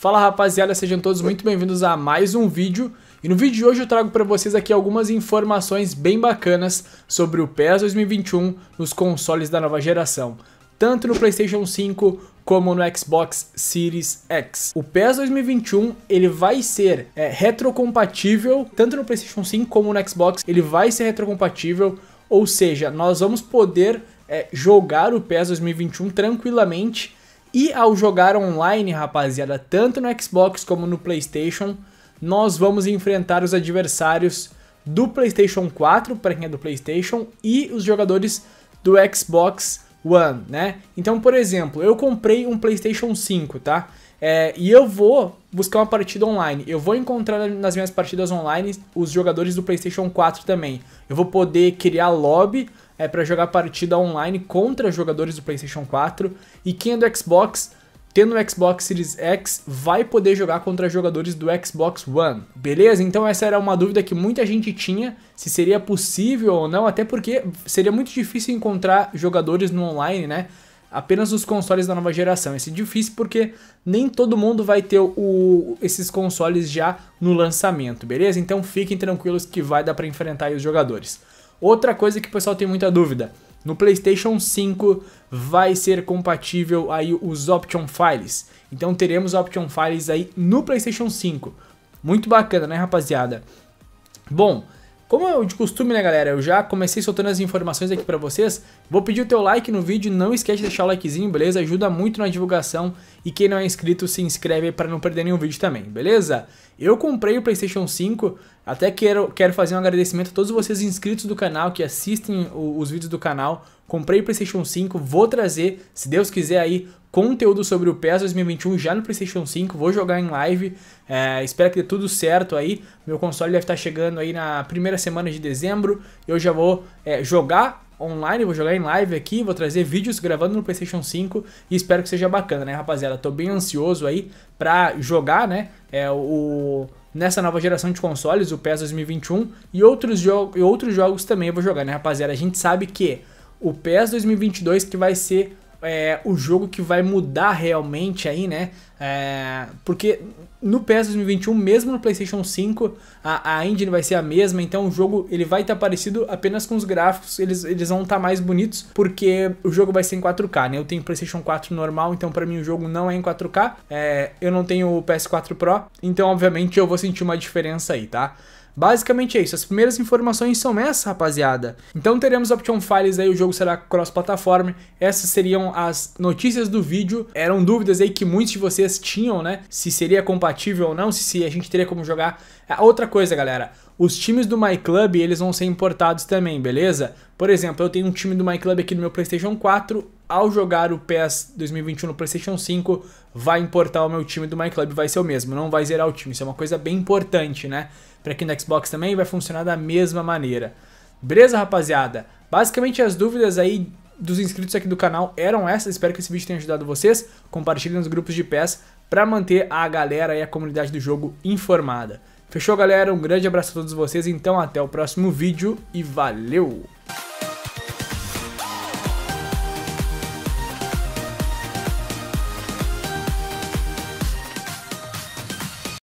Fala rapaziada, sejam todos muito bem-vindos a mais um vídeo. E no vídeo de hoje eu trago para vocês aqui algumas informações bem bacanas sobre o PES 2021 nos consoles da nova geração, tanto no PlayStation 5 como no Xbox Series X. O PES 2021 ele vai ser é, retrocompatível tanto no PlayStation 5 como no Xbox, ele vai ser retrocompatível, ou seja, nós vamos poder é, jogar o PES 2021 tranquilamente e ao jogar online, rapaziada, tanto no Xbox como no PlayStation, nós vamos enfrentar os adversários do PlayStation 4, para quem é do PlayStation, e os jogadores do Xbox One, né? Então, por exemplo, eu comprei um PlayStation 5, tá? É, e eu vou buscar uma partida online. Eu vou encontrar nas minhas partidas online os jogadores do PlayStation 4 também. Eu vou poder criar lobby é, para jogar partida online contra jogadores do PlayStation 4. E quem é do Xbox tendo o Xbox Series X, vai poder jogar contra jogadores do Xbox One. Beleza? Então essa era uma dúvida que muita gente tinha, se seria possível ou não, até porque seria muito difícil encontrar jogadores no online, né? Apenas os consoles da nova geração. Esse é difícil porque nem todo mundo vai ter o, esses consoles já no lançamento, beleza? Então fiquem tranquilos que vai dar para enfrentar os jogadores. Outra coisa que o pessoal tem muita dúvida, no PlayStation 5 vai ser compatível aí os Option Files. Então teremos Option Files aí no PlayStation 5. Muito bacana, né, rapaziada? Bom, como é de costume, né, galera? Eu já comecei soltando as informações aqui para vocês. Vou pedir o teu like no vídeo, não esquece de deixar o likezinho, beleza? Ajuda muito na divulgação e quem não é inscrito se inscreve para não perder nenhum vídeo também, beleza? Eu comprei o PlayStation 5, até quero, quero fazer um agradecimento a todos vocês inscritos do canal que assistem os vídeos do canal comprei o PlayStation 5, vou trazer, se Deus quiser aí, conteúdo sobre o PES 2021 já no PlayStation 5, vou jogar em live, é, espero que dê tudo certo aí, meu console deve estar chegando aí na primeira semana de dezembro, eu já vou é, jogar online, vou jogar em live aqui, vou trazer vídeos gravando no PlayStation 5 e espero que seja bacana, né, rapaziada? Tô bem ansioso aí pra jogar, né, é, o nessa nova geração de consoles, o PES 2021 e outros, jo e outros jogos também eu vou jogar, né, rapaziada? A gente sabe que o PES 2022 que vai ser é, o jogo que vai mudar realmente aí, né? É, porque no PES 2021, mesmo no PlayStation 5, a, a engine vai ser a mesma, então o jogo ele vai estar tá parecido apenas com os gráficos, eles, eles vão estar tá mais bonitos, porque o jogo vai ser em 4K, né? Eu tenho PlayStation 4 normal, então para mim o jogo não é em 4K, é, eu não tenho o PS4 Pro, então obviamente eu vou sentir uma diferença aí, tá? Basicamente é isso, as primeiras informações são essas, rapaziada. Então teremos Option Files aí, o jogo será cross-plataforma. Essas seriam as notícias do vídeo. Eram dúvidas aí que muitos de vocês tinham, né? Se seria compatível ou não, se, se a gente teria como jogar. É, outra coisa, galera, os times do MyClub, eles vão ser importados também, beleza? Por exemplo, eu tenho um time do My Club aqui no meu PlayStation 4. Ao jogar o PES 2021 no PlayStation 5, vai importar o meu time do My Club, vai ser o mesmo, não vai zerar o time. Isso é uma coisa bem importante, né? Para quem no Xbox também vai funcionar da mesma maneira. Beleza, rapaziada? Basicamente as dúvidas aí dos inscritos aqui do canal eram essas. Espero que esse vídeo tenha ajudado vocês. Compartilhe nos grupos de PES para manter a galera e a comunidade do jogo informada. Fechou, galera? Um grande abraço a todos vocês. Então, até o próximo vídeo e valeu!